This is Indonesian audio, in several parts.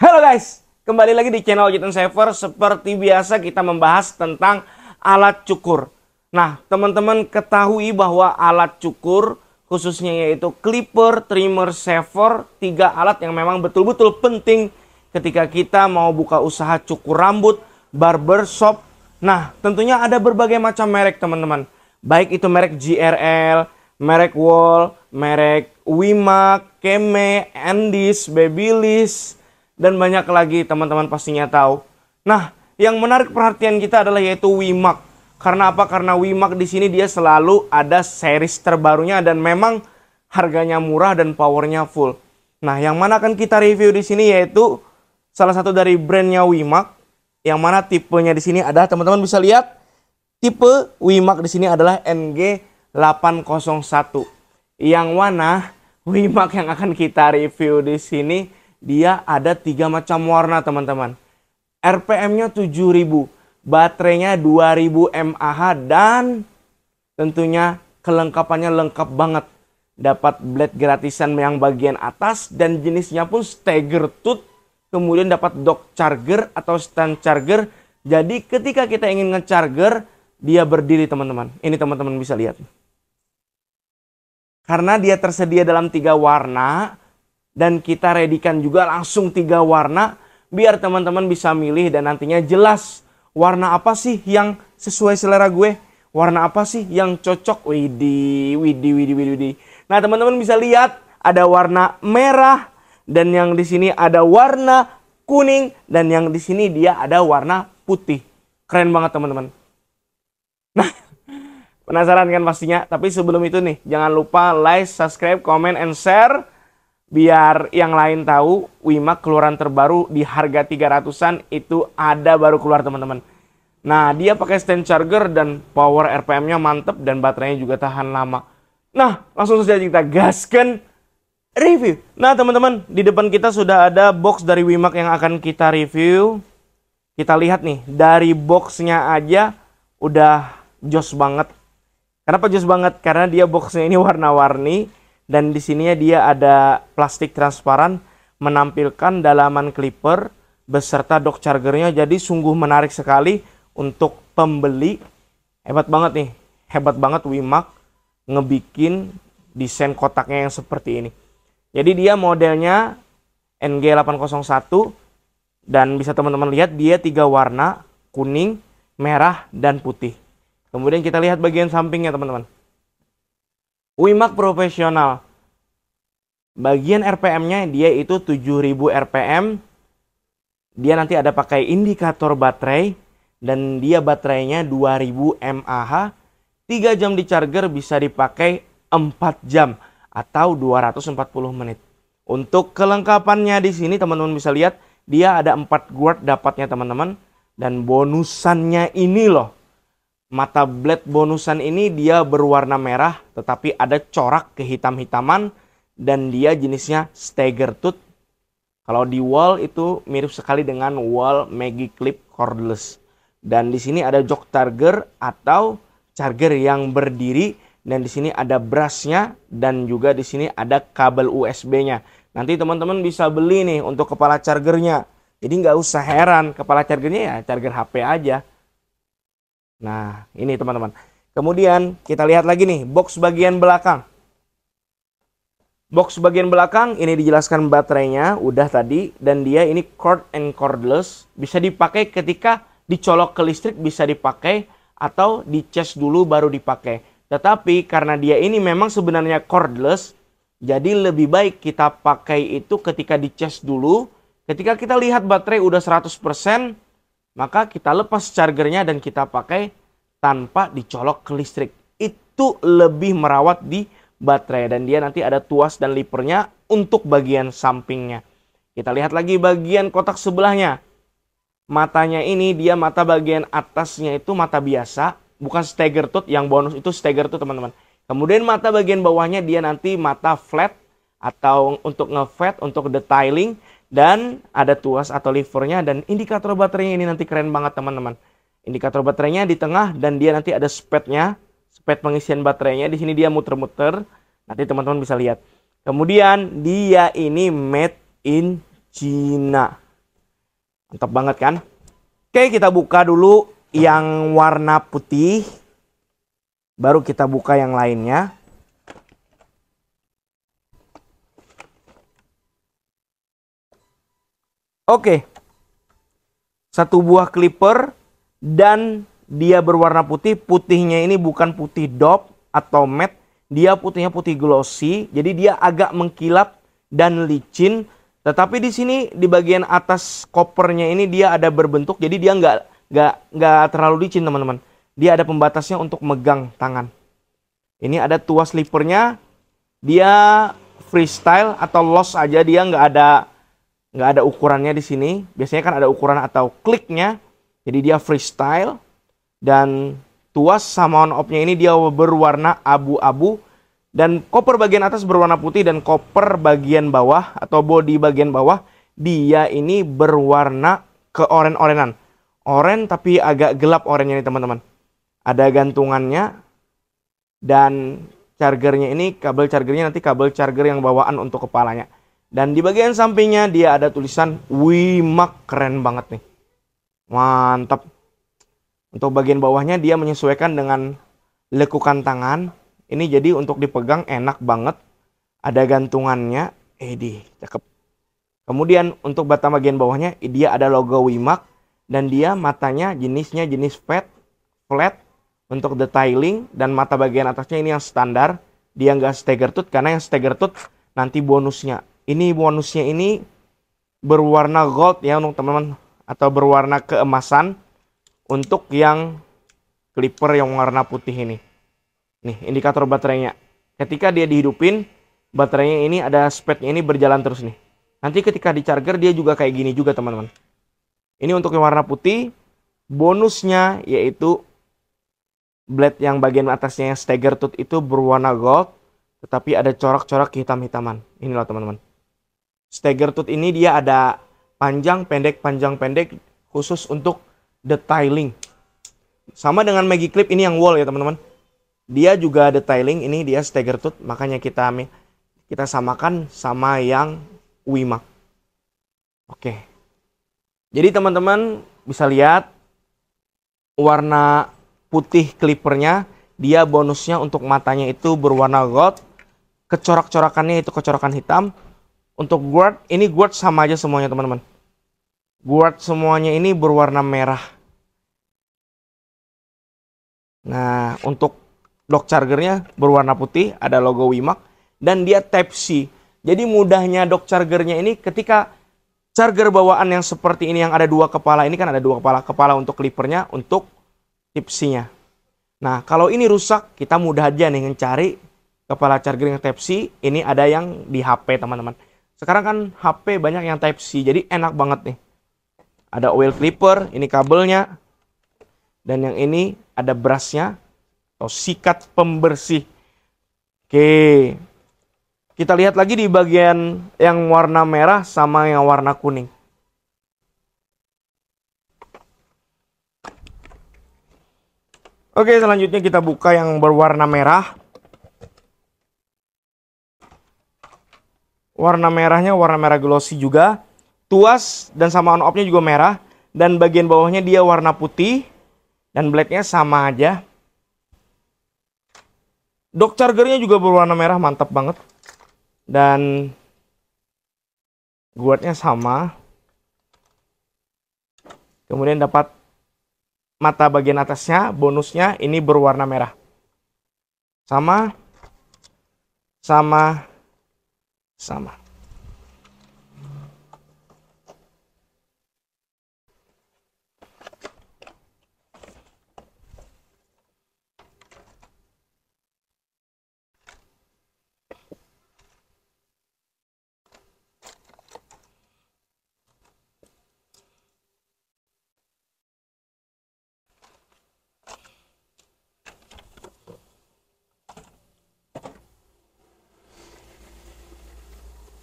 Halo guys, kembali lagi di channel Jiten Saver. Seperti biasa kita membahas tentang alat cukur. Nah, teman-teman ketahui bahwa alat cukur khususnya yaitu clipper, trimmer, saver, tiga alat yang memang betul-betul penting ketika kita mau buka usaha cukur rambut, barber shop. Nah, tentunya ada berbagai macam merek teman-teman. Baik itu merek GRL, merek Wall, merek Wimak, Keme, Andis, Babyliss, dan banyak lagi teman-teman pastinya tahu. Nah, yang menarik perhatian kita adalah yaitu Wimak. Karena apa? Karena Wimak di sini dia selalu ada series terbarunya dan memang harganya murah dan powernya full. Nah, yang mana akan kita review di sini yaitu salah satu dari brandnya Wimak, yang mana tipenya di sini ada teman-teman bisa lihat tipe Wimak di sini adalah NG801. Yang mana Wimak yang akan kita review di sini dia ada tiga macam warna teman-teman. RPM-nya 7000, baterainya 2000 mAh dan tentunya kelengkapannya lengkap banget. Dapat blade gratisan yang bagian atas dan jenisnya pun stagger tooth. Kemudian dapat dock charger atau stand charger. Jadi ketika kita ingin ngecharger, dia berdiri teman-teman. Ini teman-teman bisa lihat. Karena dia tersedia dalam tiga warna, dan kita redikan juga langsung tiga warna biar teman-teman bisa milih dan nantinya jelas warna apa sih yang sesuai selera gue warna apa sih yang cocok widi widi widi widi, widi. nah teman-teman bisa lihat ada warna merah dan yang di sini ada warna kuning dan yang di sini dia ada warna putih keren banget teman-teman nah penasaran kan pastinya tapi sebelum itu nih jangan lupa like subscribe comment and share biar yang lain tahu Wima keluaran terbaru di harga 300-an itu ada baru keluar teman-teman. Nah, dia pakai stand charger dan power RPM-nya mantep dan baterainya juga tahan lama. Nah, langsung saja kita gaskan review. Nah, teman-teman, di depan kita sudah ada box dari Wimak yang akan kita review. Kita lihat nih, dari boxnya aja udah jos banget. Kenapa jos banget? Karena dia boxnya ini warna-warni dan di sini dia ada plastik transparan menampilkan dalaman clipper beserta dock chargernya jadi sungguh menarik sekali untuk pembeli hebat banget nih hebat banget Wimak ngebikin desain kotaknya yang seperti ini jadi dia modelnya NG801 dan bisa teman-teman lihat dia tiga warna kuning merah dan putih kemudian kita lihat bagian sampingnya teman-teman Wimak profesional. Bagian RPM-nya dia itu 7000 RPM. Dia nanti ada pakai indikator baterai dan dia baterainya 2000 mAh. 3 jam di charger bisa dipakai 4 jam atau 240 menit. Untuk kelengkapannya di sini teman-teman bisa lihat dia ada 4 guard dapatnya teman-teman dan bonusannya ini loh mata blade bonusan ini dia berwarna merah tetapi ada corak kehitam-hitaman dan dia jenisnya stagger tooth. Kalau di wall itu mirip sekali dengan wall Maggie Clip cordless. Dan di sini ada jok charger atau charger yang berdiri dan di sini ada brushnya dan juga di sini ada kabel USB-nya. Nanti teman-teman bisa beli nih untuk kepala chargernya. Jadi nggak usah heran kepala chargernya ya charger HP aja. Nah, ini teman-teman. Kemudian kita lihat lagi nih, box bagian belakang. Box bagian belakang ini dijelaskan baterainya udah tadi dan dia ini cord and cordless bisa dipakai ketika dicolok ke listrik bisa dipakai atau di charge dulu baru dipakai. Tetapi karena dia ini memang sebenarnya cordless jadi lebih baik kita pakai itu ketika di charge dulu. Ketika kita lihat baterai udah 100% maka kita lepas chargernya dan kita pakai tanpa dicolok ke listrik. Itu lebih merawat di baterai dan dia nanti ada tuas dan lipernya untuk bagian sampingnya. Kita lihat lagi bagian kotak sebelahnya. Matanya ini dia mata bagian atasnya itu mata biasa, bukan stagger tooth yang bonus itu stagger tooth teman-teman. Kemudian mata bagian bawahnya dia nanti mata flat atau untuk ngeflat untuk detailing dan ada tuas atau livernya dan indikator baterainya ini nanti keren banget teman-teman. Indikator baterainya di tengah dan dia nanti ada speednya, speed pengisian baterainya. Di sini dia muter-muter. Nanti teman-teman bisa lihat. Kemudian dia ini made in China. Mantap banget kan? Oke, kita buka dulu yang warna putih. Baru kita buka yang lainnya. Oke. Satu buah clipper dan dia berwarna putih. Putihnya ini bukan putih dop atau matte. Dia putihnya putih glossy. Jadi dia agak mengkilap dan licin. Tetapi di sini di bagian atas kopernya ini dia ada berbentuk. Jadi dia nggak nggak nggak terlalu licin teman-teman. Dia ada pembatasnya untuk megang tangan. Ini ada tuas lipernya. Dia freestyle atau loss aja dia nggak ada nggak ada ukurannya di sini. Biasanya kan ada ukuran atau kliknya. Jadi dia freestyle dan tuas sama on off ini dia berwarna abu-abu dan koper bagian atas berwarna putih dan koper bagian bawah atau body bagian bawah dia ini berwarna keoren-orenan. Oren tapi agak gelap orennya ini teman-teman. Ada gantungannya dan chargernya ini kabel chargernya nanti kabel charger yang bawaan untuk kepalanya. Dan di bagian sampingnya dia ada tulisan Wimak keren banget nih. Mantap. Untuk bagian bawahnya dia menyesuaikan dengan lekukan tangan. Ini jadi untuk dipegang enak banget. Ada gantungannya. Edi, eh, cakep. Kemudian untuk batang bagian bawahnya dia ada logo Wimak dan dia matanya jenisnya jenis flat, flat untuk detailing dan mata bagian atasnya ini yang standar. Dia nggak stagger tooth karena yang stagger tooth nanti bonusnya ini bonusnya ini berwarna gold ya untuk teman-teman atau berwarna keemasan untuk yang clipper yang warna putih ini. Nih, indikator baterainya. Ketika dia dihidupin, baterainya ini ada speednya ini berjalan terus nih. Nanti ketika di charger dia juga kayak gini juga teman-teman. Ini untuk yang warna putih, bonusnya yaitu blade yang bagian atasnya yang stagger tooth itu berwarna gold, tetapi ada corak-corak hitam-hitaman. Inilah teman-teman. Stagger tooth ini dia ada panjang, pendek, panjang, pendek khusus untuk detailing. Sama dengan Magic Clip ini yang wall ya teman-teman. Dia juga detailing, ini dia stagger tooth, makanya kita kita samakan sama yang wima Oke. Jadi teman-teman bisa lihat warna putih clippernya dia bonusnya untuk matanya itu berwarna gold kecorak-corakannya itu kecorakan hitam untuk guard, ini guard sama aja semuanya teman-teman. Guard semuanya ini berwarna merah. Nah, untuk dock chargernya berwarna putih, ada logo Wimac, dan dia Type-C. Jadi mudahnya dock chargernya ini ketika charger bawaan yang seperti ini yang ada dua kepala, ini kan ada dua kepala, kepala untuk clippernya, untuk TPSI-nya. Nah, kalau ini rusak, kita mudah aja nih mencari kepala charger yang Type-C, ini ada yang di HP teman-teman sekarang kan HP banyak yang Type C, jadi enak banget nih. Ada oil clipper, ini kabelnya. Dan yang ini ada brushnya atau sikat pembersih. Oke. Kita lihat lagi di bagian yang warna merah sama yang warna kuning. Oke, selanjutnya kita buka yang berwarna merah. warna merahnya warna merah glossy juga. Tuas dan sama on off-nya juga merah. Dan bagian bawahnya dia warna putih. Dan blacknya sama aja. Dock chargernya juga berwarna merah, mantap banget. Dan guardnya sama. Kemudian dapat mata bagian atasnya, bonusnya ini berwarna merah. Sama, sama, summer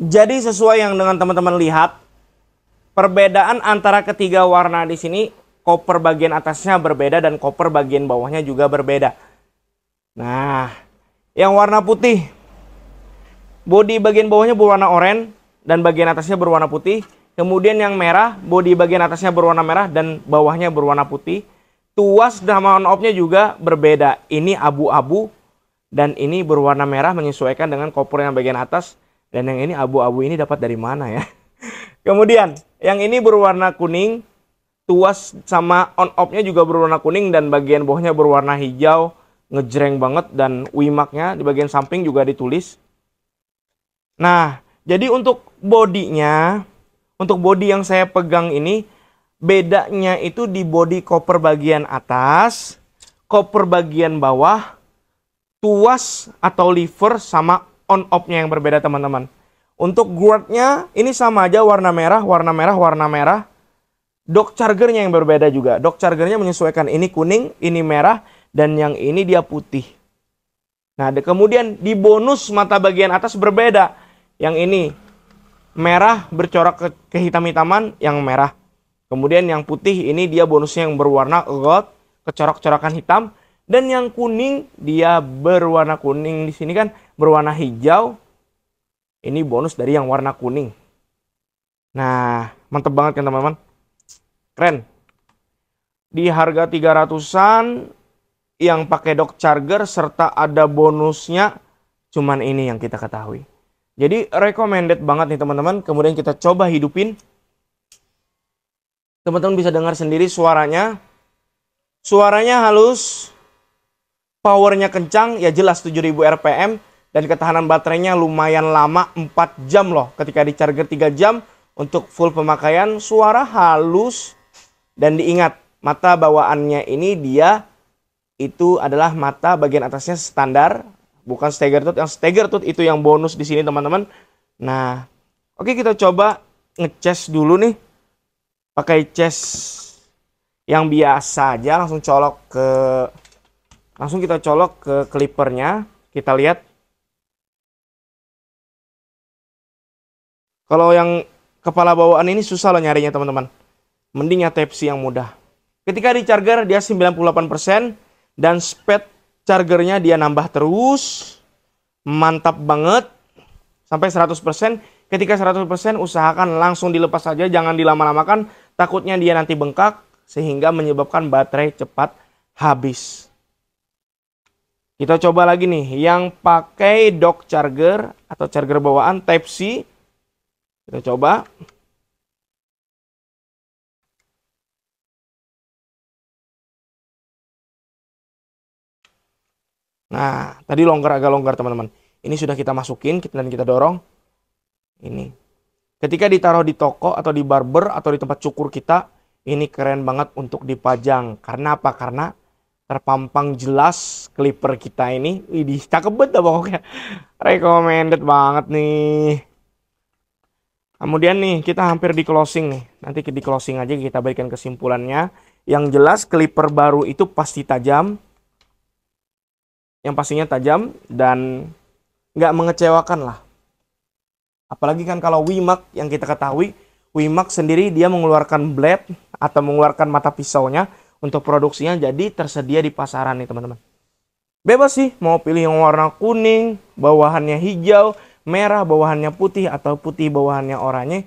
Jadi sesuai yang dengan teman-teman lihat, perbedaan antara ketiga warna di sini, koper bagian atasnya berbeda dan koper bagian bawahnya juga berbeda. Nah, yang warna putih, body bagian bawahnya berwarna oranye dan bagian atasnya berwarna putih. Kemudian yang merah, body bagian atasnya berwarna merah dan bawahnya berwarna putih. Tuas dan on off-nya juga berbeda. Ini abu-abu dan ini berwarna merah menyesuaikan dengan koper yang bagian atas dan yang ini abu-abu ini dapat dari mana ya? Kemudian yang ini berwarna kuning, tuas sama on off-nya juga berwarna kuning dan bagian bawahnya berwarna hijau, ngejreng banget dan wimaknya di bagian samping juga ditulis. Nah, jadi untuk bodinya, untuk bodi yang saya pegang ini bedanya itu di bodi koper bagian atas, koper bagian bawah, tuas atau liver sama on off-nya yang berbeda teman-teman. Untuk guard-nya ini sama aja warna merah, warna merah, warna merah. Dock chargernya yang berbeda juga. Dock chargernya menyesuaikan ini kuning, ini merah, dan yang ini dia putih. Nah, de- kemudian di bonus mata bagian atas berbeda. Yang ini merah bercorak ke kehitam-hitaman, yang merah. Kemudian yang putih ini dia bonusnya yang berwarna gold, kecorak-corakan hitam. Dan yang kuning dia berwarna kuning di sini kan berwarna hijau. Ini bonus dari yang warna kuning. Nah, mantep banget kan teman-teman? Keren. Di harga 300-an yang pakai dock charger serta ada bonusnya cuman ini yang kita ketahui. Jadi recommended banget nih teman-teman. Kemudian kita coba hidupin. Teman-teman bisa dengar sendiri suaranya. Suaranya halus, powernya kencang ya jelas 7000 rpm dan ketahanan baterainya lumayan lama 4 jam loh ketika di charger 3 jam untuk full pemakaian suara halus dan diingat mata bawaannya ini dia itu adalah mata bagian atasnya standar bukan stagger tooth yang stagger tooth itu yang bonus di sini teman-teman nah oke kita coba ngeces dulu nih pakai chest yang biasa aja langsung colok ke Langsung kita colok ke clippernya. Kita lihat. Kalau yang kepala bawaan ini susah loh nyarinya teman-teman. Mendingnya type C yang mudah. Ketika di charger dia 98% dan speed chargernya dia nambah terus. Mantap banget. Sampai 100%. Ketika 100% usahakan langsung dilepas saja. Jangan dilama-lamakan. Takutnya dia nanti bengkak sehingga menyebabkan baterai cepat habis. Kita coba lagi nih yang pakai dock charger atau charger bawaan Type C. Kita coba. Nah, tadi longgar agak longgar teman-teman. Ini sudah kita masukin kita, dan kita dorong. Ini. Ketika ditaruh di toko atau di barber atau di tempat cukur kita, ini keren banget untuk dipajang. Karena apa? Karena terpampang jelas clipper kita ini. Widih, cakep banget pokoknya. Recommended banget nih. Kemudian nih, kita hampir di closing nih. Nanti di closing aja kita berikan kesimpulannya. Yang jelas clipper baru itu pasti tajam. Yang pastinya tajam dan nggak mengecewakan lah. Apalagi kan kalau Wimak yang kita ketahui, Wimak sendiri dia mengeluarkan blade atau mengeluarkan mata pisaunya untuk produksinya jadi tersedia di pasaran nih teman-teman. Bebas sih mau pilih yang warna kuning, bawahannya hijau, merah bawahannya putih atau putih bawahannya oranye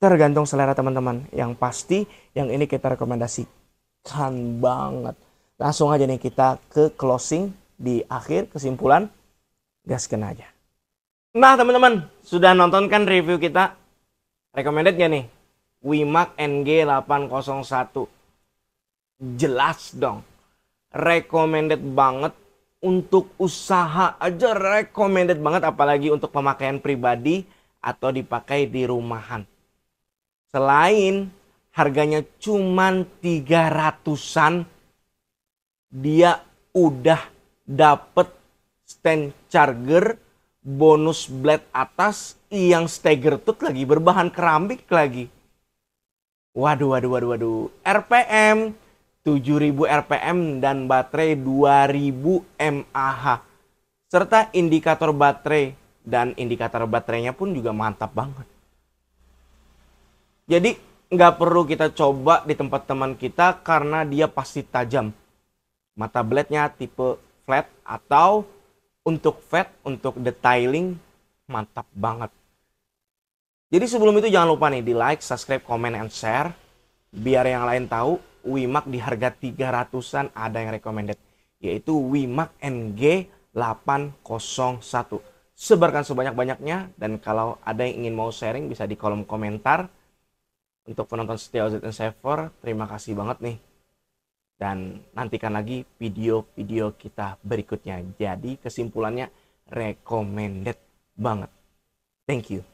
tergantung selera teman-teman. Yang pasti yang ini kita rekomendasikan banget. Langsung aja nih kita ke closing di akhir kesimpulan Gas kena aja. Nah teman-teman sudah nonton kan review kita? Recommended ya nih? Wimac NG801 jelas dong. Recommended banget untuk usaha aja recommended banget apalagi untuk pemakaian pribadi atau dipakai di rumahan. Selain harganya cuman 300-an dia udah dapet stand charger bonus blade atas yang stagger tut lagi berbahan keramik lagi. Waduh waduh waduh waduh. RPM 7000 RPM dan baterai 2000 mAh. Serta indikator baterai dan indikator baterainya pun juga mantap banget. Jadi nggak perlu kita coba di tempat teman kita karena dia pasti tajam. Mata blade-nya tipe flat atau untuk flat, untuk detailing mantap banget. Jadi sebelum itu jangan lupa nih di like, subscribe, comment, and share. Biar yang lain tahu Wimak di harga 300-an ada yang recommended yaitu Wimak NG 801. Sebarkan sebanyak-banyaknya dan kalau ada yang ingin mau sharing bisa di kolom komentar. Untuk penonton setia OZ Saver, terima kasih banget nih. Dan nantikan lagi video-video kita berikutnya. Jadi kesimpulannya recommended banget. Thank you.